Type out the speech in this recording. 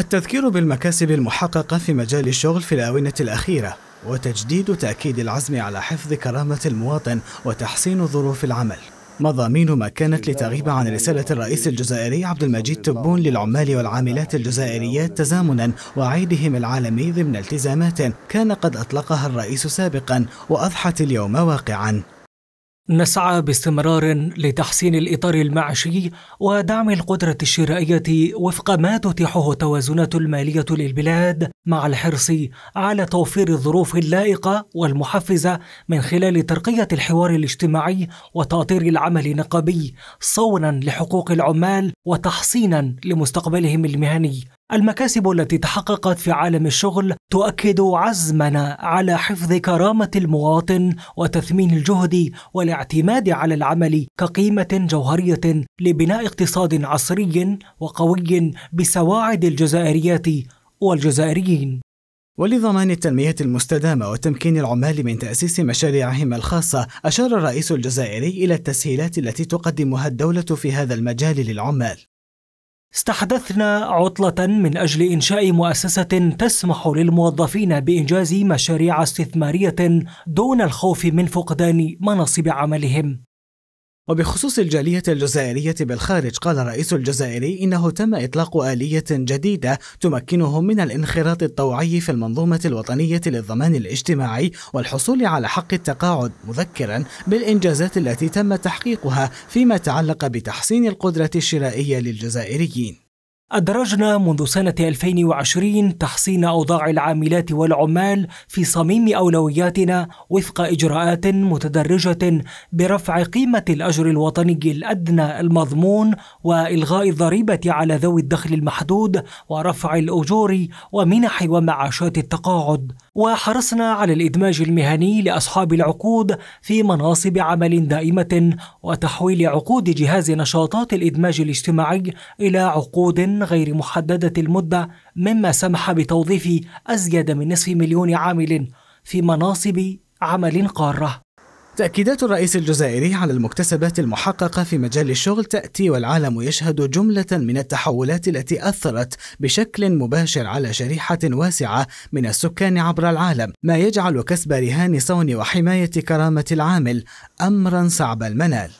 التذكير بالمكاسب المحققة في مجال الشغل في الآونة الأخيرة وتجديد تأكيد العزم على حفظ كرامة المواطن وتحسين ظروف العمل مضامين ما كانت لتغيب عن رسالة الرئيس الجزائري عبد المجيد تبون للعمال والعاملات الجزائريات تزامنا وعيدهم العالمي ضمن التزامات كان قد أطلقها الرئيس سابقا وأضحت اليوم واقعا نسعى باستمرار لتحسين الإطار المعيشي ودعم القدرة الشرائية وفق ما تتيحه التوازنات المالية للبلاد مع الحرص على توفير الظروف اللائقة والمحفزة من خلال ترقية الحوار الاجتماعي وتأطير العمل النقابي صونا لحقوق العمال وتحصينا لمستقبلهم المهني المكاسب التي تحققت في عالم الشغل تؤكد عزمنا على حفظ كرامه المواطن وتثمين الجهد والاعتماد على العمل كقيمه جوهريه لبناء اقتصاد عصري وقوي بسواعد الجزائريات والجزائريين ولضمان التنمية المستدامة وتمكين العمال من تأسيس مشاريعهم الخاصة، أشار الرئيس الجزائري إلى التسهيلات التي تقدمها الدولة في هذا المجال للعمال. استحدثنا عطلة من أجل إنشاء مؤسسة تسمح للموظفين بإنجاز مشاريع استثمارية دون الخوف من فقدان مناصب عملهم. وبخصوص الجالية الجزائرية بالخارج قال الرئيس الجزائري إنه تم إطلاق آلية جديدة تمكنهم من الانخراط الطوعي في المنظومة الوطنية للضمان الاجتماعي والحصول على حق التقاعد مذكرا بالإنجازات التي تم تحقيقها فيما تعلق بتحسين القدرة الشرائية للجزائريين أدرجنا منذ سنة 2020 تحسين أوضاع العاملات والعمال في صميم أولوياتنا وفق إجراءات متدرجة برفع قيمة الأجر الوطني الأدنى المضمون وإلغاء الضريبة على ذوي الدخل المحدود ورفع الأجور ومنح ومعاشات التقاعد وحرصنا على الإدماج المهني لأصحاب العقود في مناصب عمل دائمة وتحويل عقود جهاز نشاطات الإدماج الاجتماعي إلى عقود غير محددة المدة مما سمح بتوظيف أزيد من نصف مليون عامل في مناصب عمل قارة تأكيدات الرئيس الجزائري على المكتسبات المحققة في مجال الشغل تأتي والعالم يشهد جملة من التحولات التي أثرت بشكل مباشر على شريحة واسعة من السكان عبر العالم، ما يجعل كسب رهان صون وحماية كرامة العامل أمرا صعب المنال.